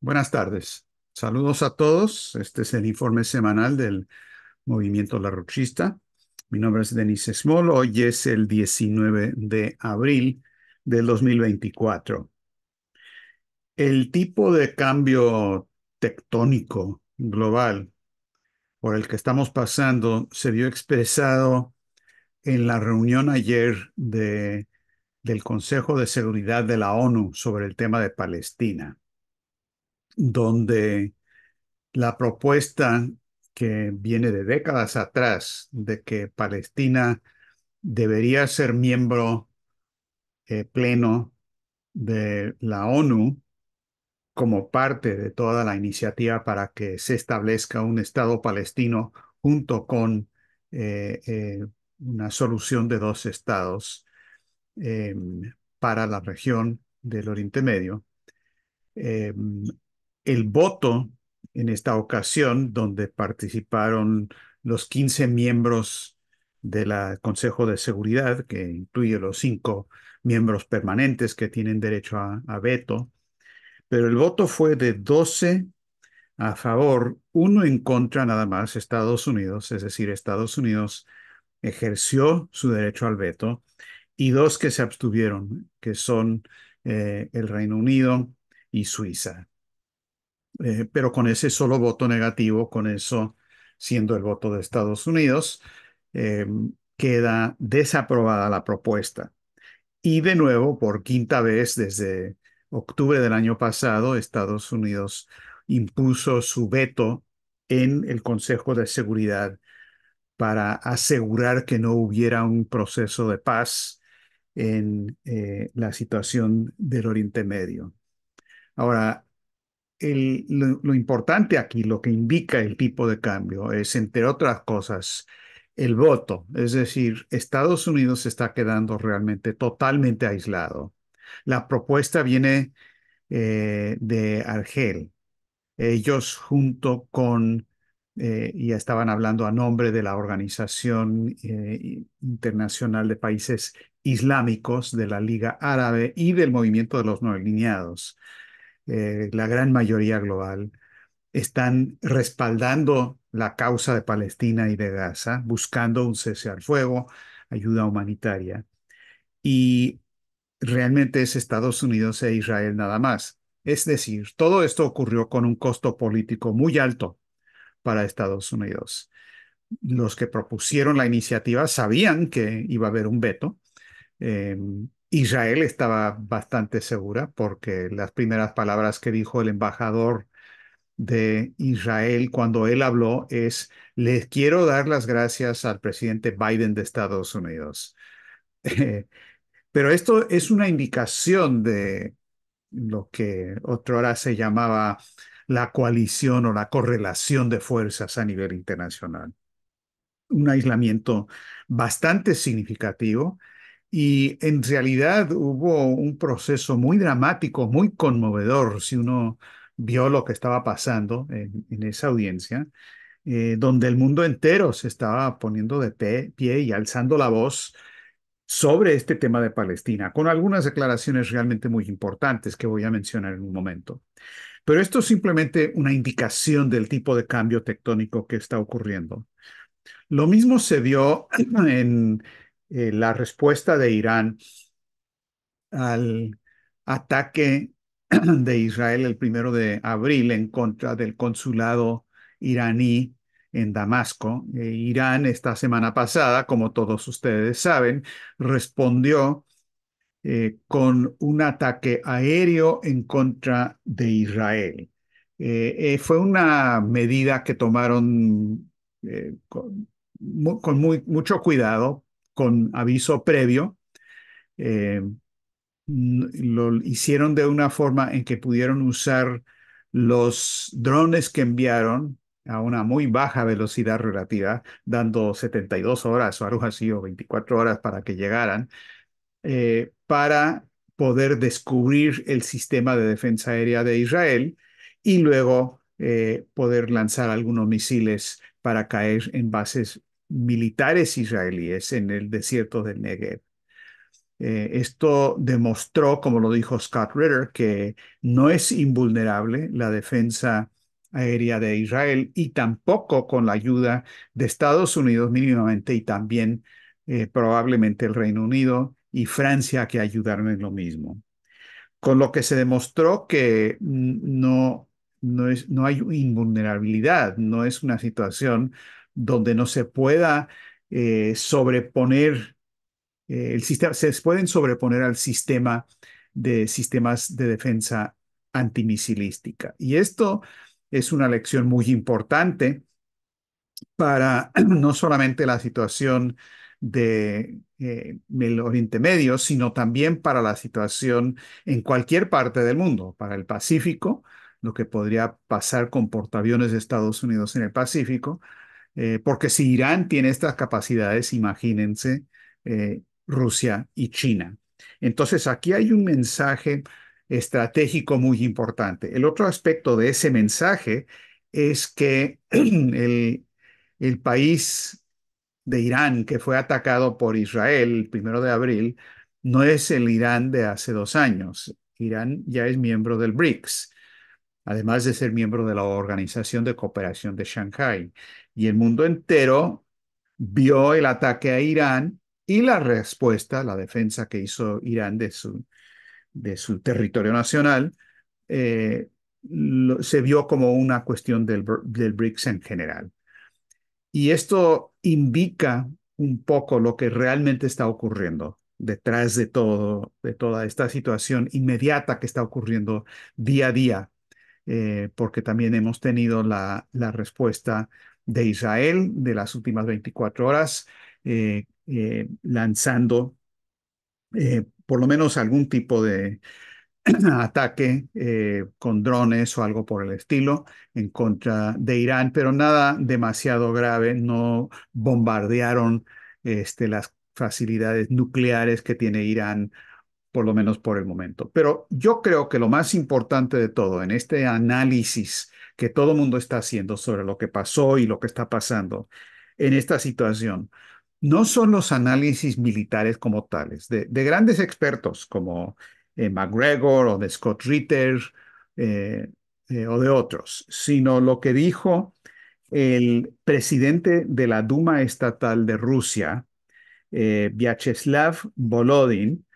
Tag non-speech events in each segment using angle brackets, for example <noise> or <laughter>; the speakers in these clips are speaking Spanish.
Buenas tardes. Saludos a todos. Este es el informe semanal del Movimiento Larrochista. Mi nombre es Denise Small. Hoy es el 19 de abril del 2024. El tipo de cambio tectónico global por el que estamos pasando se vio expresado en la reunión ayer de, del Consejo de Seguridad de la ONU sobre el tema de Palestina donde la propuesta que viene de décadas atrás de que Palestina debería ser miembro eh, pleno de la ONU como parte de toda la iniciativa para que se establezca un Estado palestino junto con eh, eh, una solución de dos estados em, para la región del Oriente Medio. Em, el voto en esta ocasión, donde participaron los 15 miembros del Consejo de Seguridad, que incluye los cinco miembros permanentes que tienen derecho a, veto, pero el voto fue de 12 a favor, uno en contra nada más, Estados Unidos, es decir, Estados Unidos ejerció su derecho al veto, y dos que se abstuvieron, que son eh, el Reino Unido y Suiza. Eh, pero con ese solo voto negativo, con eso siendo el voto de Estados Unidos, em, queda desaprobada la propuesta. Y de nuevo, por quinta vez desde octubre del año pasado, Estados Unidos impuso su veto en el Consejo de Seguridad para asegurar que no hubiera un proceso de paz en eh, la situación del Oriente Medio. Ahora, lo, importante aquí, lo que indica el tipo de cambio, es, entre otras cosas, el voto. Es decir, Estados Unidos se está quedando realmente totalmente aislado. La propuesta viene eh, de Argel. Ellos junto con, eh, ya estaban hablando a nombre de la Organización eh, Internacional de Países Islámicos, de la Liga Árabe y del Movimiento de los No Alineados eh, la gran mayoría global, están respaldando la causa de Palestina y de Gaza, buscando un cese al fuego, ayuda humanitaria. Y realmente es Estados Unidos e Israel nada más. Es decir, todo esto ocurrió con un costo político muy alto para Estados Unidos. Los que propusieron la iniciativa sabían que iba a haber un veto, em, Israel estaba bastante segura porque las primeras palabras que dijo el embajador de Israel cuando él habló es, les quiero dar las gracias al presidente Biden de Estados Unidos. <laughs> Pero esto es una indicación de lo que otrora se llamaba la coalición o la correlación de fuerzas a nivel internacional. Un aislamiento bastante significativo y en realidad hubo un proceso muy dramático, muy conmovedor, si uno vio lo que estaba pasando en, esa audiencia, eh, donde el mundo entero se estaba poniendo de pie, pie y alzando la voz sobre este tema de Palestina, con algunas declaraciones realmente muy importantes que voy a mencionar en un momento. Pero esto es simplemente una indicación del tipo de cambio tectónico que está ocurriendo. Lo mismo se vio <clears throat> en eh, la respuesta de Irán al ataque <clears throat> de Israel el primero de abril en contra del consulado iraní en Damasco. Eh, Irán esta semana pasada, como todos ustedes saben, respondió eh, con un ataque aéreo en contra de Israel. fue una medida que tomaron con, mucho cuidado con aviso previo. Eh, lo hicieron de una forma en que pudieron usar los drones que enviaron a una muy baja velocidad relativa, dando 72 horas o algo así, o 24 horas para que llegaran, eh, para poder descubrir el sistema de defensa aérea de Israel y luego eh, poder lanzar algunos misiles para caer en bases militares israelíes en el desierto del Negev. Eh, esto demostró, como lo dijo Scott Ritter, que no es invulnerable la defensa aérea de Israel y tampoco con la ayuda de Estados Unidos mínimamente y también eh, probablemente el Reino Unido y Francia que ayudaron en lo mismo. Con lo que se demostró que no, es, no hay invulnerabilidad, no es una situación donde no se pueda eh, sobreponer eh, el se pueden sobreponer al sistema de sistemas de defensa antimisilística. Y esto es una lección muy importante para <clears throat> no solamente la situación de eh, Oriente Medio, sino también para la situación en cualquier parte del mundo, para el Pacífico, lo que podría pasar con portaaviones de Estados Unidos en el Pacífico, eh, porque si Irán tiene estas capacidades, imagínense eh, Rusia y China. Entonces, aquí hay un mensaje estratégico muy importante. El otro aspecto de ese mensaje es que <clears throat> el, el país de Irán que fue atacado por Israel el primero de abril no es el Irán de hace dos años. Irán ya es miembro del BRICS además de ser miembro de la Organización de Cooperación de Shanghái. Y el mundo entero vio el ataque a Irán y la respuesta, la defensa que hizo Irán de su, de su territorio nacional, eh, se vio como una cuestión del, del BRICS en general. Y esto indica un poco lo que realmente está ocurriendo detrás de todo, de toda esta situación inmediata que está ocurriendo día a día eh, porque también hemos tenido la, respuesta de Israel de las últimas 24 horas, eh, eh, lanzando por lo menos algún tipo de <clears throat> ataque con drones o algo por el estilo en contra de Irán, pero nada demasiado grave, no bombardearon este, las facilidades nucleares que tiene Irán por lo menos por el momento. Pero yo creo que lo más importante de todo en este análisis que todo el mundo está haciendo sobre lo que pasó y lo que está pasando en esta situación, no son los análisis militares como tales, de, grandes expertos como eh, MacGregor o de Scott Ritter eh, eh, o de otros, sino lo que dijo el presidente de la Duma Estatal de Rusia, Vyacheslav Volodin,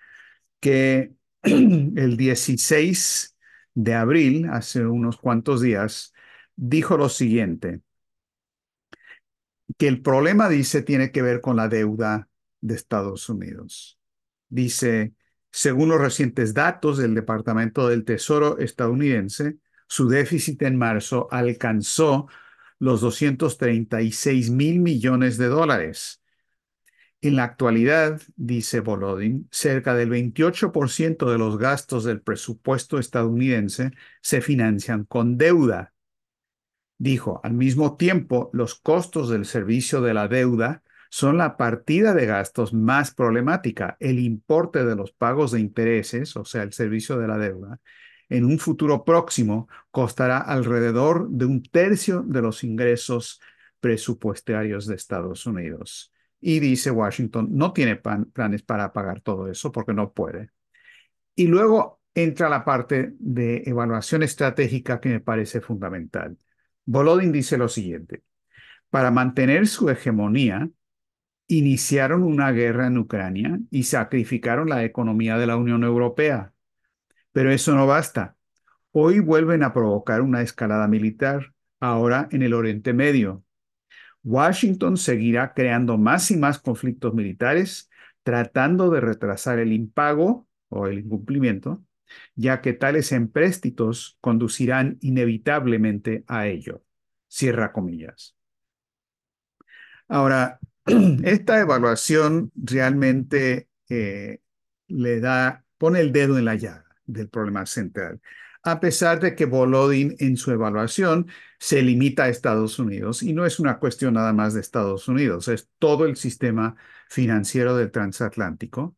que <clears throat> el 16 de abril, hace unos cuantos días, dijo lo siguiente, que el problema, dice, tiene que ver con la deuda de Estados Unidos. Dice, según los recientes datos del Departamento del Tesoro estadounidense, su déficit en marzo alcanzó los 236 mil millones de dólares, en la actualidad, dice Volodin, cerca del 28% de los gastos del presupuesto estadounidense se financian con deuda. Dijo, al mismo tiempo, los costos del servicio de la deuda son la partida de gastos más problemática. El importe de los pagos de intereses, o sea, el servicio de la deuda, en un futuro próximo costará alrededor de un tercio de los ingresos presupuestarios de Estados Unidos. Y dice Washington, no tiene planes para pagar todo eso porque no puede. Y luego entra la parte de evaluación estratégica que me parece fundamental. Volodin dice lo siguiente, para mantener su hegemonía, iniciaron una guerra en Ucrania y sacrificaron la economía de la Unión Europea. Pero eso no basta. Hoy vuelven a provocar una escalada militar, ahora en el Oriente Medio, Washington seguirá creando más y más conflictos militares, tratando de retrasar el impago o el incumplimiento, ya que tales empréstitos conducirán inevitablemente a ello. Cierra comillas. Ahora, <clears throat> esta evaluación realmente eh, le da, pone el dedo en la llaga del problema central a pesar de que Volodin en su evaluación se limita a Estados Unidos y no es una cuestión nada más de Estados Unidos, es todo el sistema financiero del transatlántico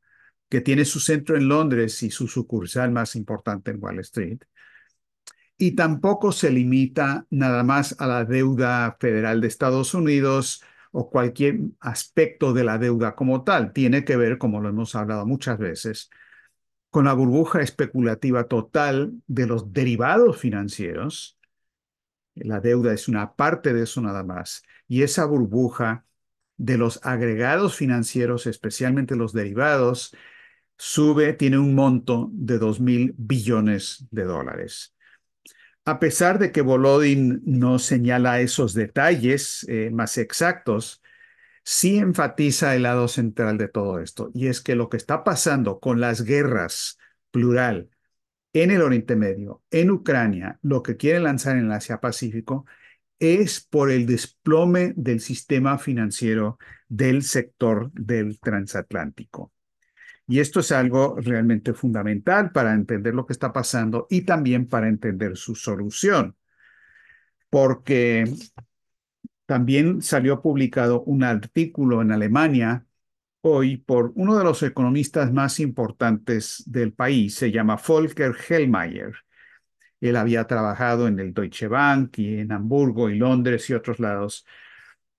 que tiene su centro en Londres y su sucursal más importante en Wall Street. Y tampoco se limita nada más a la deuda federal de Estados Unidos o cualquier aspecto de la deuda como tal. Tiene que ver, como lo hemos hablado muchas veces, con la burbuja especulativa total de los derivados financieros. La deuda es una parte de eso nada más. Y esa burbuja de los agregados financieros, especialmente los derivados, sube, tiene un monto de 2 mil billones de dólares. A pesar de que Volodin no señala esos detalles eh, más exactos, sí enfatiza el lado central de todo esto, y es que lo que está pasando con las guerras, plural, en el Oriente Medio, en Ucrania, lo que quiere lanzar en el Asia-Pacífico, es por el desplome del sistema financiero del sector del transatlántico. Y esto es algo realmente fundamental para entender lo que está pasando y también para entender su solución. Porque también salió publicado un artículo en Alemania hoy por uno de los economistas más importantes del país. Se llama Volker Hellmeyer. Él había trabajado en el Deutsche Bank y en Hamburgo y Londres y otros lados.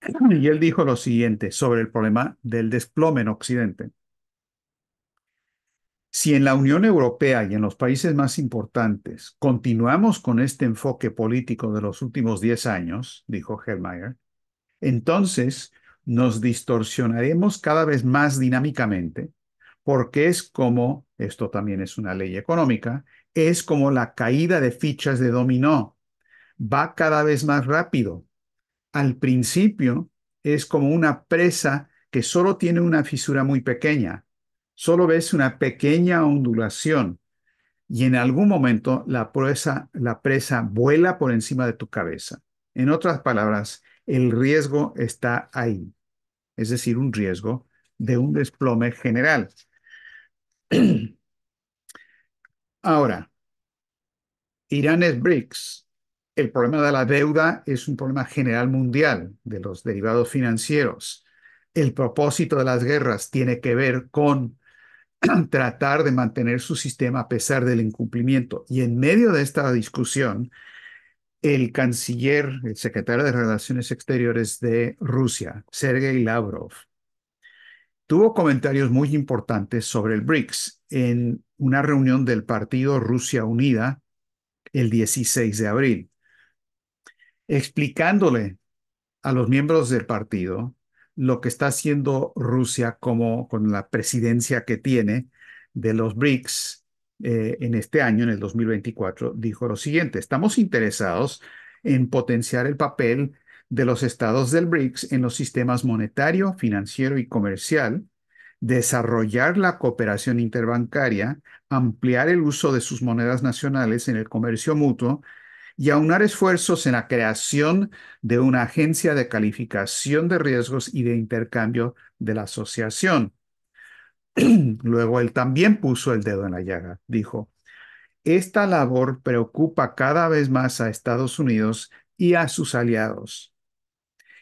<clears throat> Y él dijo lo siguiente sobre el problema del desplome en Occidente. Si en la Unión Europea y en los países más importantes continuamos con este enfoque político de los últimos 10 años, dijo Hermayer, entonces nos distorsionaremos cada vez más dinámicamente, porque es como, esto también es una ley económica, es como la caída de fichas de dominó. Va cada vez más rápido. Al principio es como una presa que solo tiene una fisura muy pequeña, solo ves una pequeña ondulación y en algún momento la presa, la presa vuela por encima de tu cabeza. En otras palabras, el riesgo está ahí, es decir, un riesgo de un desplome general. <clears throat> Ahora, Irán es BRICS. El problema de la deuda es un problema general mundial de los derivados financieros. El propósito de las guerras tiene que ver con <clears throat> tratar de mantener su sistema a pesar del incumplimiento. Y en medio de esta discusión, el canciller, el secretario de Relaciones Exteriores de Rusia, Sergei Lavrov, tuvo comentarios muy importantes sobre el BRICS en una reunión del partido Rusia Unida el 16 de abril, explicándole a los miembros del partido lo que está haciendo Rusia como con la presidencia que tiene de los BRICS eh, en este año, en el 2024, dijo lo siguiente, estamos interesados en potenciar el papel de los estados del BRICS en los sistemas monetario, financiero y comercial, desarrollar la cooperación interbancaria, ampliar el uso de sus monedas nacionales en el comercio mutuo y aunar esfuerzos en la creación de una agencia de calificación de riesgos y de intercambio de la asociación. <clears throat> Luego él también puso el dedo en la llaga, dijo, esta labor preocupa cada vez más a Estados Unidos y a sus aliados.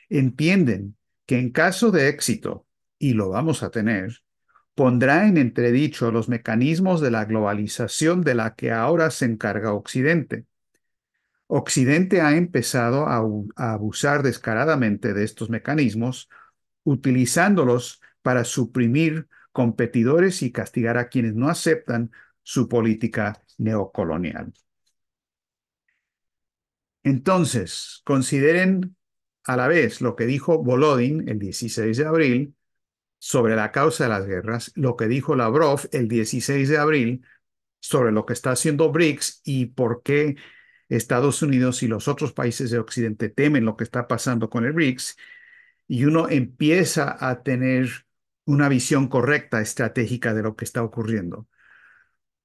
Entienden que en caso de éxito, y lo vamos a tener, pondrá en entredicho los mecanismos de la globalización de la que ahora se encarga Occidente Occidente ha empezado a, abusar descaradamente de estos mecanismos, utilizándolos para suprimir competidores y castigar a quienes no aceptan su política neocolonial. Entonces, consideren a la vez lo que dijo Volodin el 16 de abril sobre la causa de las guerras, lo que dijo Lavrov el 16 de abril sobre lo que está haciendo BRICS y por qué Estados Unidos y los otros países de Occidente temen lo que está pasando con el BRICS y uno empieza a tener una visión correcta, estratégica de lo que está ocurriendo.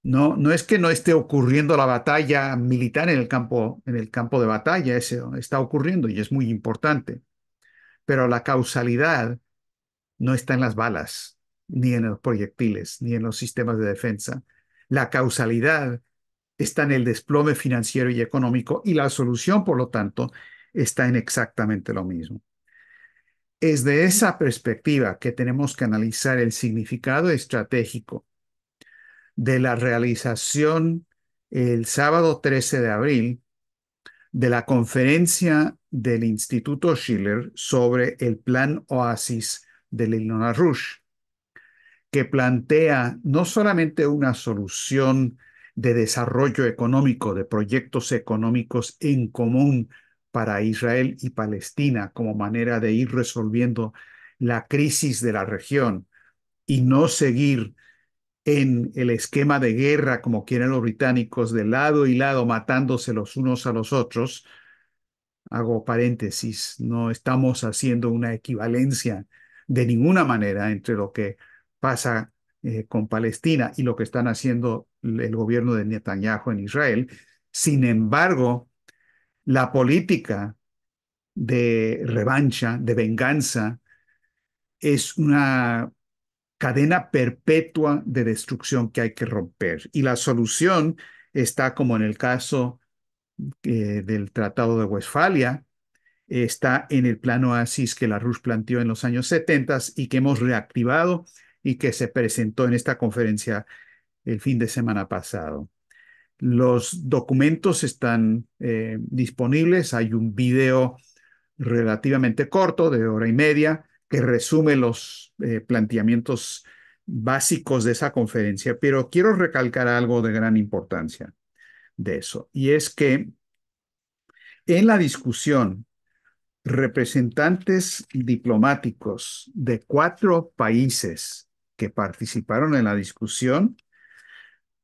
No, no es que no esté ocurriendo la batalla militar en el campo, en el campo de batalla, eso está ocurriendo y es muy importante. Pero la causalidad no está en las balas, ni en los proyectiles, ni en los sistemas de defensa. La causalidad está en el desplome financiero y económico y la solución, por lo tanto, está en exactamente lo mismo. Es de esa perspectiva que tenemos que analizar el significado estratégico de la realización el sábado 13 de abril de la conferencia del Instituto Schiller sobre el plan Oasis de Leilona Rush, que plantea no solamente una solución de desarrollo económico, de proyectos económicos en común para Israel y Palestina como manera de ir resolviendo la crisis de la región y no seguir en el esquema de guerra como quieren los británicos, de lado y lado, matándose los unos a los otros, hago paréntesis, no estamos haciendo una equivalencia de ninguna manera entre lo que pasa eh, con Palestina y lo que están haciendo el gobierno de Netanyahu en Israel. Sin embargo, la política de revancha, de venganza, es una cadena perpetua de destrucción que hay que romper. Y la solución está, como en el caso eh, del Tratado de Westfalia, está en el plano ASIS que la RUS planteó en los años 70 y que hemos reactivado y que se presentó en esta conferencia el fin de semana pasado. Los documentos están eh, disponibles. Hay un video relativamente corto, de hora y media, que resume los eh, planteamientos básicos de esa conferencia, pero quiero recalcar algo de gran importancia de eso, y es que en la discusión, representantes diplomáticos de cuatro países que participaron en la discusión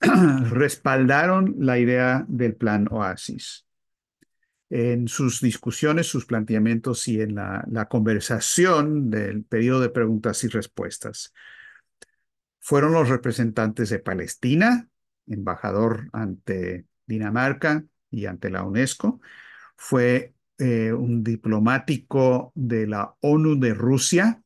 <clears throat> respaldaron la idea del plan Oasis. En sus discusiones, sus planteamientos y en la, conversación del periodo de preguntas y respuestas. Fueron los representantes de Palestina, embajador ante Dinamarca y ante la UNESCO. Fue eh, un diplomático de la ONU de Rusia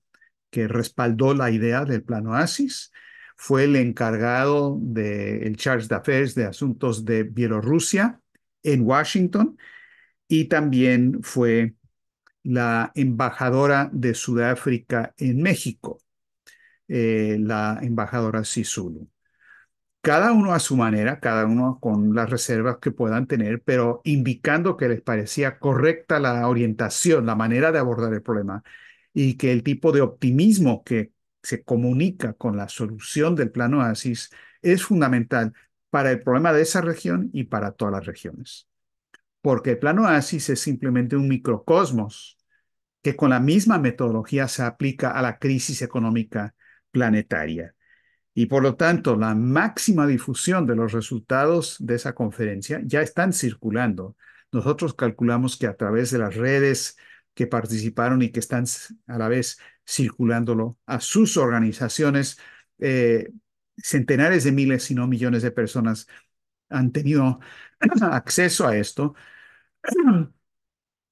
que respaldó la idea del plan Oasis fue el encargado del de Charge d'Affaires de Asuntos de Bielorrusia en Washington y también fue la embajadora de Sudáfrica en México, eh, la embajadora Sisulu. Cada uno a su manera, cada uno con las reservas que puedan tener, pero indicando que les parecía correcta la orientación, la manera de abordar el problema y que el tipo de optimismo que se comunica con la solución del plano OASIS es fundamental para el problema de esa región y para todas las regiones. Porque el plano OASIS es simplemente un microcosmos que con la misma metodología se aplica a la crisis económica planetaria. Y por lo tanto, la máxima difusión de los resultados de esa conferencia ya están circulando. Nosotros calculamos que a través de las redes que participaron y que están a la vez circulándolo a sus organizaciones. Eh, centenares de miles, si no millones de personas han tenido <clears throat> acceso a esto. <clears throat>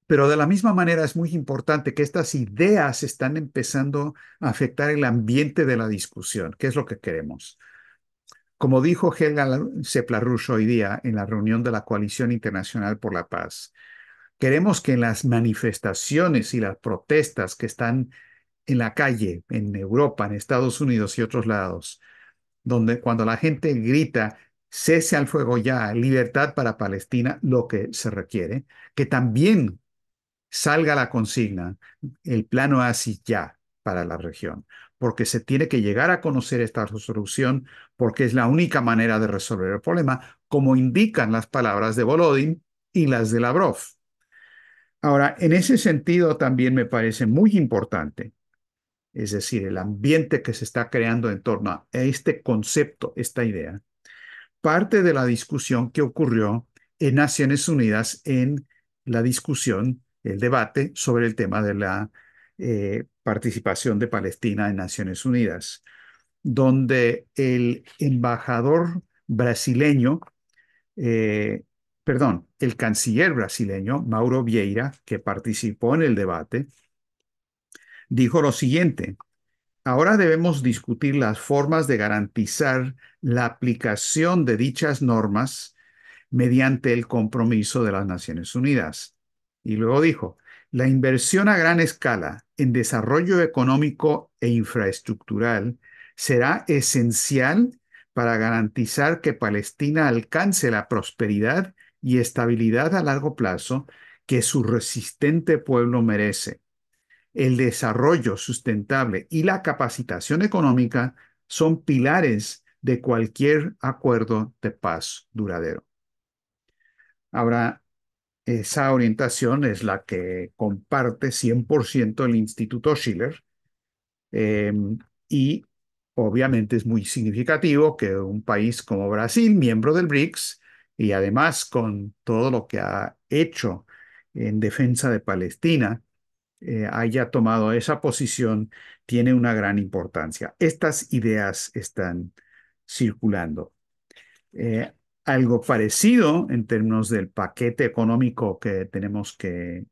Pero de la misma manera es muy importante que estas ideas están empezando a afectar el ambiente de la discusión, que es lo que queremos. Como dijo Helga Seplarrush hoy día en la reunión de la Coalición Internacional por la Paz, queremos que las manifestaciones y las protestas que están en la calle, en Europa, en Estados Unidos y otros lados, donde cuando la gente grita, cese al fuego ya, libertad para Palestina, lo que se requiere, que también salga la consigna, el plano así ya para la región, porque se tiene que llegar a conocer esta resolución, porque es la única manera de resolver el problema, como indican las palabras de Volodin y las de Lavrov. Ahora, en ese sentido también me parece muy importante es decir, el ambiente que se está creando en torno a este concepto, esta idea, parte de la discusión que ocurrió en Naciones Unidas en la discusión, el debate sobre el tema de la eh, participación de Palestina en Naciones Unidas, donde el embajador brasileño, eh, perdón, el canciller brasileño, Mauro Vieira, que participó en el debate, dijo lo siguiente, ahora debemos discutir las formas de garantizar la aplicación de dichas normas mediante el compromiso de las Naciones Unidas. Y luego dijo, la inversión a gran escala en desarrollo económico e infraestructural será esencial para garantizar que Palestina alcance la prosperidad y estabilidad a largo plazo que su resistente pueblo merece el desarrollo sustentable y la capacitación económica son pilares de cualquier acuerdo de paz duradero. Ahora, esa orientación es la que comparte 100% el Instituto Schiller em, y obviamente es muy significativo que un país como Brasil, miembro del BRICS, y además con todo lo que ha hecho en defensa de Palestina, eh, haya tomado esa posición tiene una gran importancia. Estas ideas están circulando. Eh, algo parecido en términos del paquete económico que tenemos que,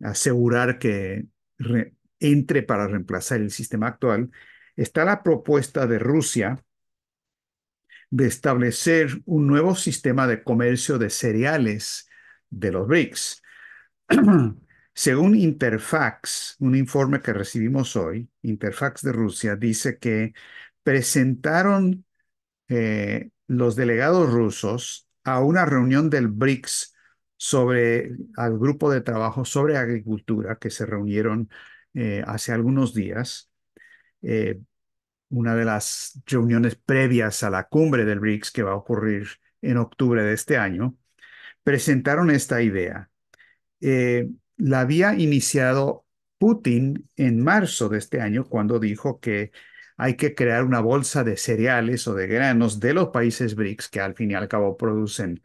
asegurar que entre para reemplazar el sistema actual, está la propuesta de Rusia de establecer un nuevo sistema de comercio de cereales de los BRICS. <clears throat> Según Interfax, un informe que recibimos hoy, Interfax de Rusia dice que presentaron eh, los delegados rusos a una reunión del BRICS sobre al grupo de trabajo sobre agricultura que se reunieron eh, hace algunos días. Eh, una de las reuniones previas a la cumbre del BRICS que va a ocurrir en octubre de este año, presentaron esta idea eh, la había iniciado Putin en marzo de este año, cuando dijo que hay que crear una bolsa de cereales o de granos de los países BRICS, que al fin y al cabo producen,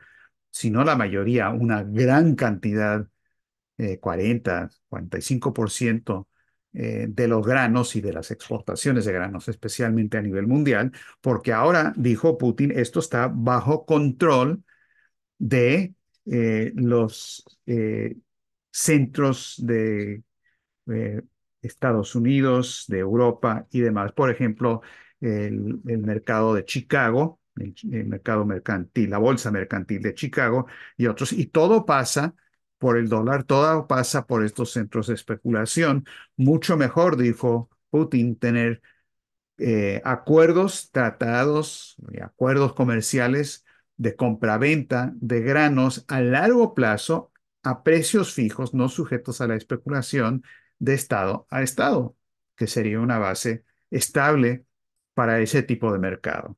si no la mayoría, una gran cantidad, 40, eh, 45% eh, de los granos y de las exportaciones de granos, especialmente a nivel mundial, porque ahora, dijo Putin, esto está bajo control de los centros de eh, Estados Unidos, de Europa y demás. Por ejemplo, el, mercado de Chicago, el, mercado mercantil, la bolsa mercantil de Chicago y otros. Y todo pasa por el dólar, todo pasa por estos centros de especulación. Mucho mejor, dijo Putin, tener eh, acuerdos, tratados, y acuerdos comerciales de compraventa de granos a largo plazo a precios fijos no sujetos a la especulación de Estado a Estado, que sería una base estable para ese tipo de mercado.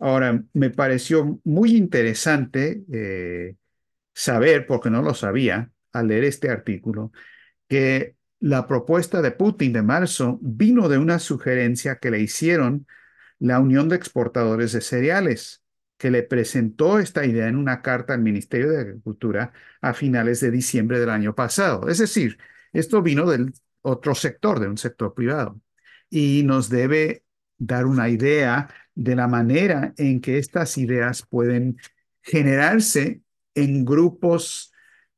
Ahora, me pareció muy interesante eh, saber, porque no lo sabía al leer este artículo, que la propuesta de Putin de marzo vino de una sugerencia que le hicieron la Unión de Exportadores de Cereales, que le presentó esta idea en una carta al Ministerio de Agricultura a finales de diciembre del año pasado. Es decir, esto vino del otro sector, de un sector privado, y nos debe dar una idea de la manera en que estas ideas pueden generarse en grupos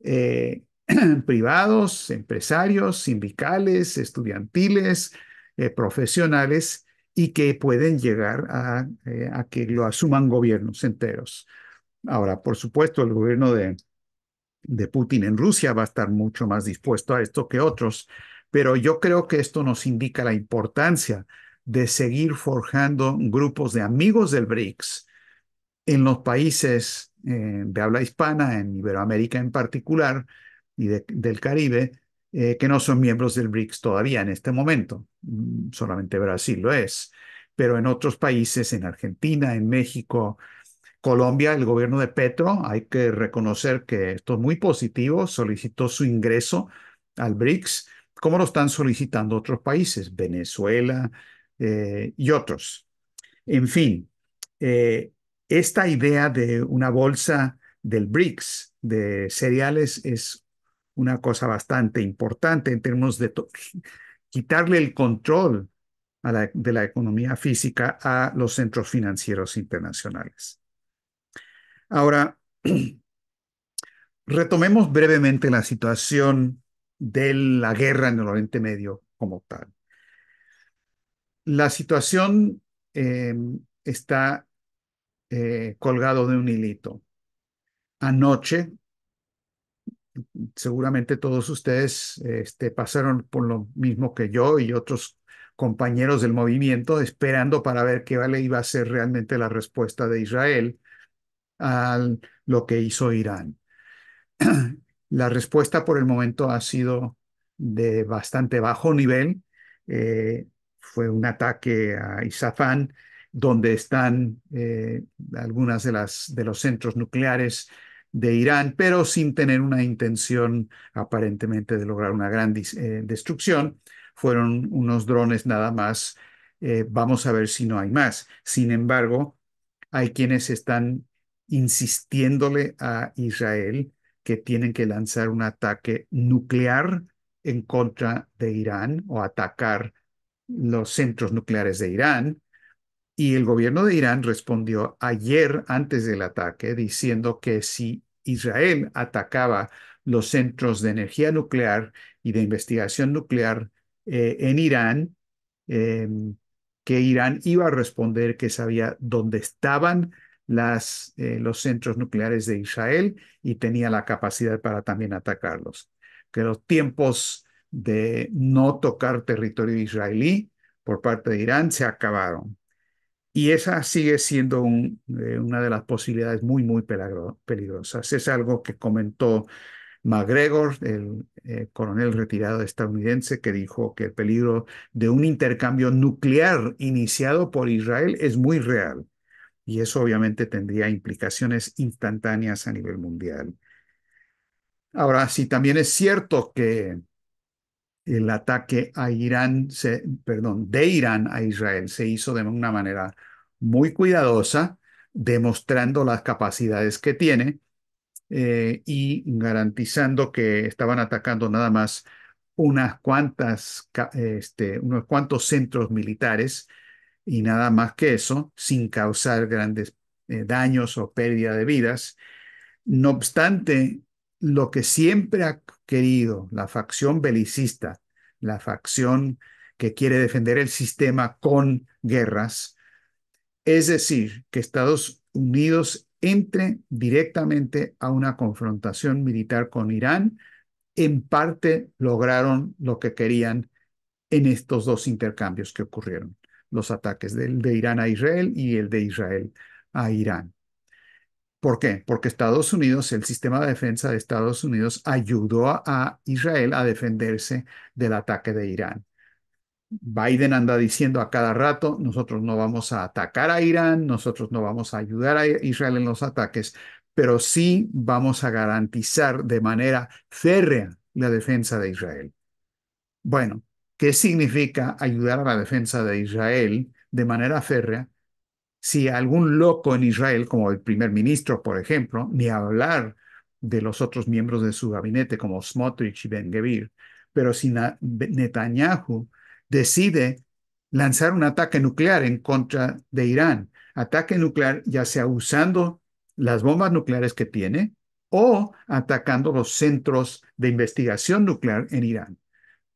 eh, <clears throat> privados, empresarios, sindicales, estudiantiles, eh, profesionales, y que pueden llegar eh, a, que lo asuman gobiernos enteros. Ahora, por supuesto, el gobierno de, Putin en Rusia va a estar mucho más dispuesto a esto que otros, pero yo creo que esto nos indica la importancia de seguir forjando grupos de amigos del BRICS en los países eh, de habla hispana, en Iberoamérica en particular y del Caribe, eh, que no son miembros del BRICS todavía en este momento. Mm, solamente Brasil lo es, pero en otros países, en Argentina, en México, Colombia, el gobierno de Petro, hay que reconocer que esto es muy positivo, solicitó su ingreso al BRICS, como lo están solicitando otros países, Venezuela eh, y otros. En fin, eh, esta idea de una bolsa del BRICS de cereales es una cosa bastante importante en términos de quitarle el control de la economía física a los centros financieros internacionales. Ahora, <clears throat> retomemos brevemente la situación de la guerra en el Oriente Medio como tal. La situación em, está colgada eh, colgado de un hilito. Anoche, seguramente todos ustedes este, pasaron por lo mismo que yo y otros compañeros del movimiento, esperando para ver qué iba a ser realmente la respuesta de Israel a lo que hizo Irán. <clears throat> La respuesta por el momento ha sido de bastante bajo nivel. Eh, fue un ataque a Isafán, donde están eh, algunas de las de los centros nucleares de Irán, pero sin tener una intención aparentemente de lograr una gran eh, destrucción. Fueron unos drones nada más. Eh, vamos a ver si no hay más. Sin embargo, hay quienes están insistiéndole a Israel que tienen que lanzar un ataque nuclear en contra de Irán o atacar los centros nucleares de Irán y el gobierno de Irán respondió ayer antes del ataque diciendo que si Israel atacaba los centros de energía nuclear y de investigación nuclear eh, en Irán, em, que Irán iba a responder que sabía dónde estaban eh, los centros nucleares de Israel y tenía la capacidad para también atacarlos. Que los tiempos de no tocar territorio israelí por parte de Irán se acabaron y esa sigue siendo eh, una de las posibilidades muy, muy peligrosas. Es algo que comentó McGregor, el eh, coronel retirado estadounidense, que dijo que el peligro de un intercambio nuclear iniciado por Israel es muy real. Y eso obviamente tendría implicaciones instantáneas a nivel mundial. Ahora, si también es cierto que el ataque a Irán, perdón, de Irán a Israel se hizo de una manera muy cuidadosa, demostrando las capacidades que tiene eh, y garantizando que estaban atacando nada más unas cuantas, este, unos cuantos centros militares y nada más que eso, sin causar grandes eh, daños o pérdida de vidas. No obstante, lo que siempre ha querido la facción belicista, la facción que quiere defender el sistema con guerras, es decir, que Estados Unidos entre directamente a una confrontación militar con Irán, en parte lograron lo que querían en estos dos intercambios que ocurrieron, los ataques del de Irán a Israel y el de Israel a Irán. ¿Por qué? Porque Estados Unidos, el sistema de defensa de Estados Unidos ayudó a Israel a defenderse del ataque de Irán. Biden anda diciendo a cada rato, nosotros no vamos a atacar a Irán, nosotros no vamos a ayudar a Israel en los ataques, pero sí vamos a garantizar de manera férrea la defensa de Israel. Bueno, ¿qué significa ayudar a la defensa de Israel de manera férrea? Si algún loco en Israel, como el primer ministro, por ejemplo, ni hablar de los otros miembros de su gabinete, como Smotrich y Ben Gevir, pero si Netanyahu decide lanzar un ataque nuclear en contra de Irán. Ataque nuclear ya sea usando las bombas nucleares que tiene o atacando los centros de investigación nuclear en Irán.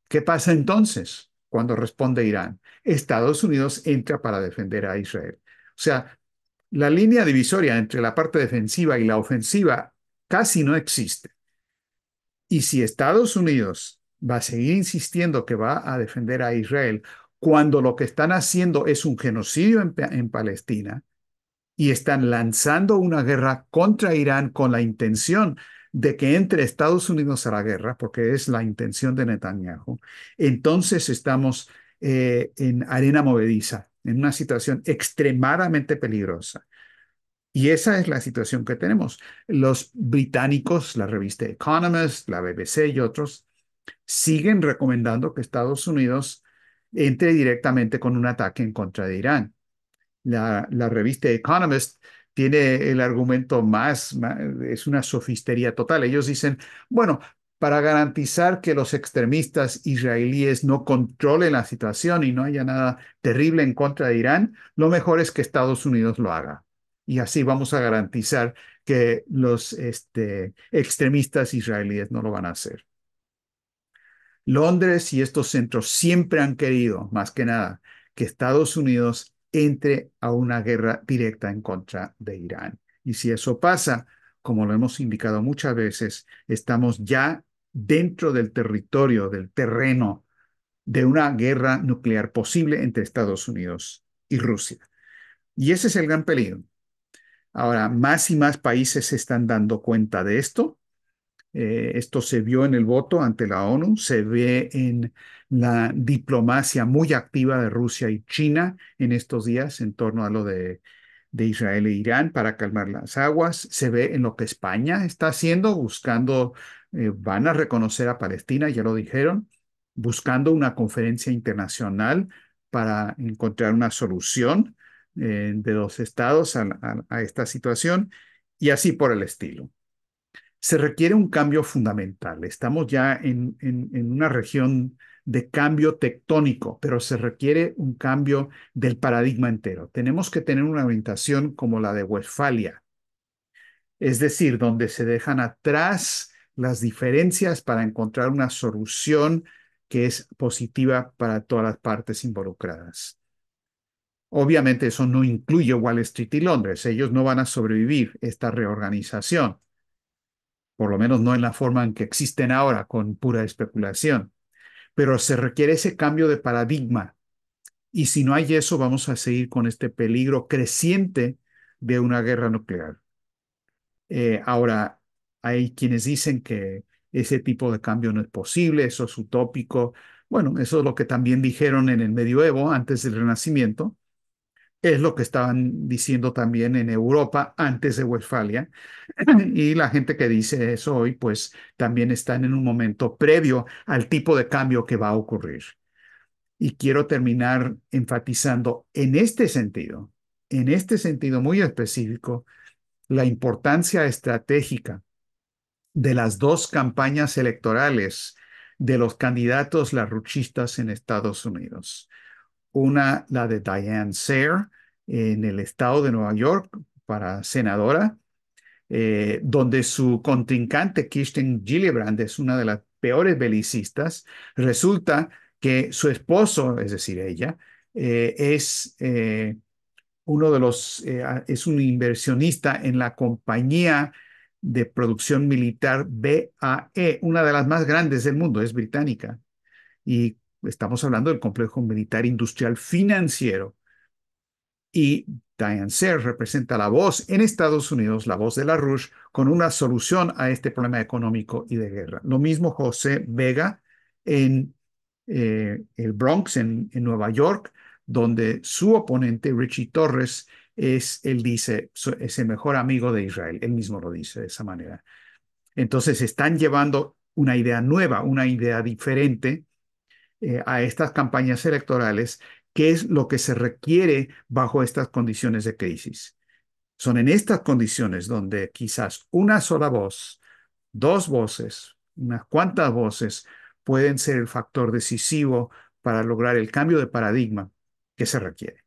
¿Qué pasa entonces cuando responde Irán? Estados Unidos entra para defender a Israel. O sea, la línea divisoria entre la parte defensiva y la ofensiva casi no existe. Y si Estados Unidos va a seguir insistiendo que va a defender a Israel cuando lo que están haciendo es un genocidio en, Palestina y están lanzando una guerra contra Irán con la intención de que entre Estados Unidos a la guerra, porque es la intención de Netanyahu, entonces estamos eh, en arena movediza, en una situación extremadamente peligrosa. Y esa es la situación que tenemos. Los británicos, la revista Economist, la BBC y otros, siguen recomendando que Estados Unidos entre directamente con un ataque en contra de Irán. La, revista Economist tiene el argumento más, es una sofistería total. Ellos dicen, bueno, para garantizar que los extremistas israelíes no controlen la situación y no haya nada terrible en contra de Irán, lo mejor es que Estados Unidos lo haga. Y así vamos a garantizar que los este, extremistas israelíes no lo van a hacer. Londres y estos centros siempre han querido, más que nada, que Estados Unidos entre a una guerra directa en contra de Irán. Y si eso pasa, como lo hemos indicado muchas veces, estamos ya dentro del territorio, del terreno de una guerra nuclear posible entre Estados Unidos y Rusia. Y ese es el gran peligro. Ahora, más y más países se están dando cuenta de esto eh, esto se vio en el voto ante la ONU, se ve en la diplomacia muy activa de Rusia y China en estos días en torno a lo de, Israel e Irán para calmar las aguas, se ve en lo que España está haciendo, buscando, eh, van a reconocer a Palestina, ya lo dijeron, buscando una conferencia internacional para encontrar una solución eh, de los estados a esta situación y así por el estilo se requiere un cambio fundamental. Estamos ya en, una región de cambio tectónico, pero se requiere un cambio del paradigma entero. Tenemos que tener una orientación como la de Westfalia, es decir, donde se dejan atrás las diferencias para encontrar una solución que es positiva para todas las partes involucradas. Obviamente eso no incluye Wall Street y Londres, ellos no van a sobrevivir esta reorganización por lo menos no en la forma en que existen ahora, con pura especulación. Pero se requiere ese cambio de paradigma. Y si no hay eso, vamos a seguir con este peligro creciente de una guerra nuclear. Eh, ahora, hay quienes dicen que ese tipo de cambio no es posible, eso es utópico. Bueno, eso es lo que también dijeron en el medioevo, antes del Renacimiento, es lo que estaban diciendo también en Europa antes de Westfalia. Y la gente que dice eso hoy, pues también están en un momento previo al tipo de cambio que va a ocurrir. Y quiero terminar enfatizando en este sentido, en este sentido muy específico, la importancia estratégica de las dos campañas electorales de los candidatos larruchistas en Estados Unidos una, la de Diane Sayre en el estado de Nueva York para senadora, eh, donde su contrincante Kirsten Gillibrand es una de las peores belicistas. Resulta que su esposo, es decir, ella, eh, es eh, uno de los, es un inversionista en la compañía de producción militar BAE, una de las más grandes del mundo, es británica. Y Estamos hablando del complejo militar industrial financiero. Y Diane Serre representa la voz en Estados Unidos, la voz de la Rush, con una solución a este problema económico y de guerra. Lo mismo José Vega en eh, el Bronx, en, en Nueva York, donde su oponente, Richie Torres, es, él dice, es el mejor amigo de Israel, él mismo lo dice de esa manera. Entonces están llevando una idea nueva, una idea diferente eh, a estas campañas electorales qué es lo que se requiere bajo estas condiciones de crisis. Son en estas condiciones donde quizás una sola voz, dos voces, unas cuantas voces pueden ser el factor decisivo para lograr el cambio de paradigma que se requiere.